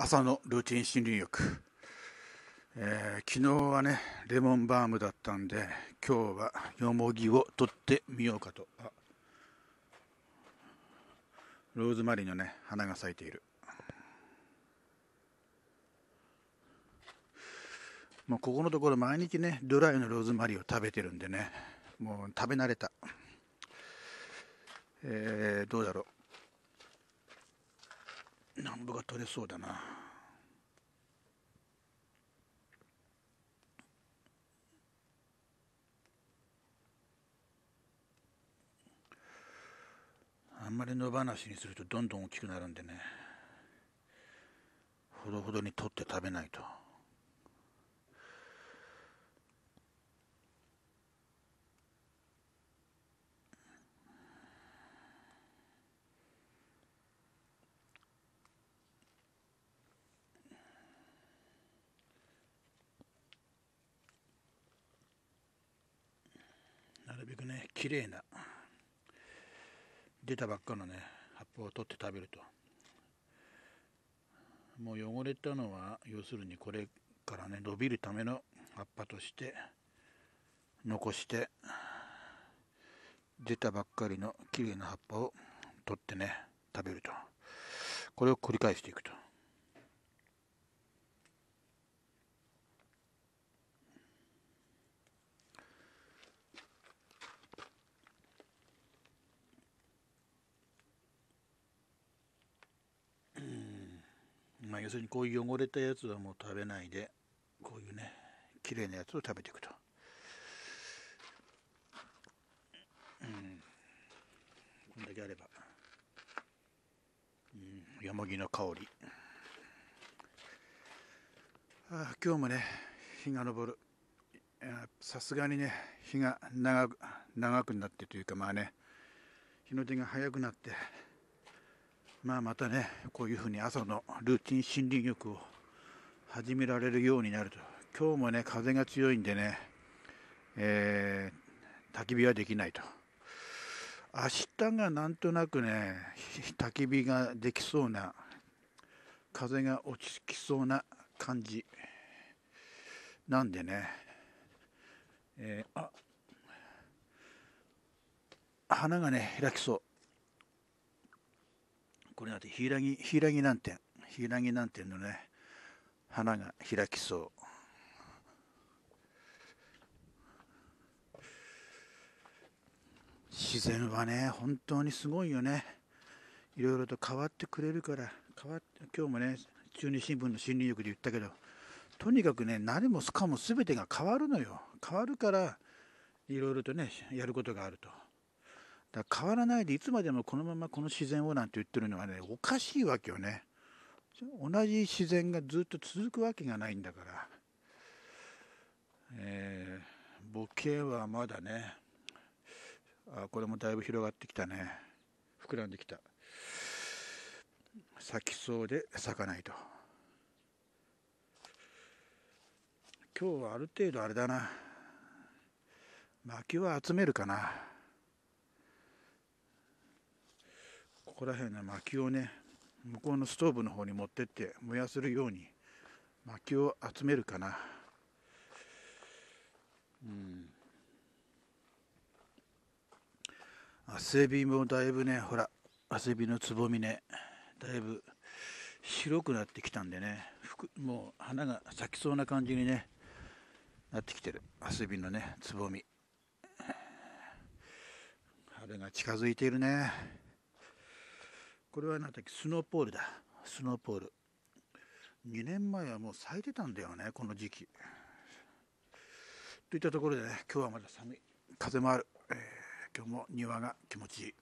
朝のルーティン森林浴、えー、昨日はねレモンバームだったんで今日はよもぎを取ってみようかとあローズマリーのね花が咲いているもうここのところ毎日ねドライのローズマリーを食べてるんでねもう食べ慣れたえー、どうだろう南部が取れそうだなあんまり野放しにするとどんどん大きくなるんでねほどほどに取って食べないと。るべくね綺麗な出たばっかのね葉っぱを取って食べるともう汚れたのは要するにこれからね伸びるための葉っぱとして残して出たばっかりの綺麗な葉っぱを取ってね食べるとこれを繰り返していくと。要するにこういう汚れたやつはもう食べないでこういうね綺麗なやつを食べていくと。うん、こんだけあれば、うん、やもぎの香りあ今日もね日が昇るさすがにね日が長く長くなってというかまあね日の出が早くなってまあ、またねこういうふうに朝のルーティン森林浴を始められるようになると今日もね風が強いんでね、えー、焚き火はできないと明日がなんとなくね焚き火ができそうな風が落ち着きそうな感じなんでね、えー、あ花がね開きそうこれなんてヒイラギヒイラギ南ヒイラギのね花が開きそう自然はね本当にすごいよねいろいろと変わってくれるから変わって今日もね中日新聞の新入力で言ったけどとにかくね何もかも全てが変わるのよ変わるからいろいろとねやることがあると。変わらないでいつまでもこのままこの自然をなんて言ってるのはねおかしいわけよね同じ自然がずっと続くわけがないんだから、えー、ボケはまだねあこれもだいぶ広がってきたね膨らんできた咲きそうで咲かないと今日はある程度あれだな薪は集めるかなこら辺の薪をね向こうのストーブの方に持ってって燃やせるように薪を集めるかなうんあ、セビもだいぶねほらアびのつぼみねだいぶ白くなってきたんでねもう花が咲きそうな感じにねなってきてるアびのねつぼみ春が近づいているねこれは何だっけスノーポールだスノーポール2年前はもう咲いてたんだよねこの時期といったところでね今日はまだ寒い風もある、えー、今日も庭が気持ちいい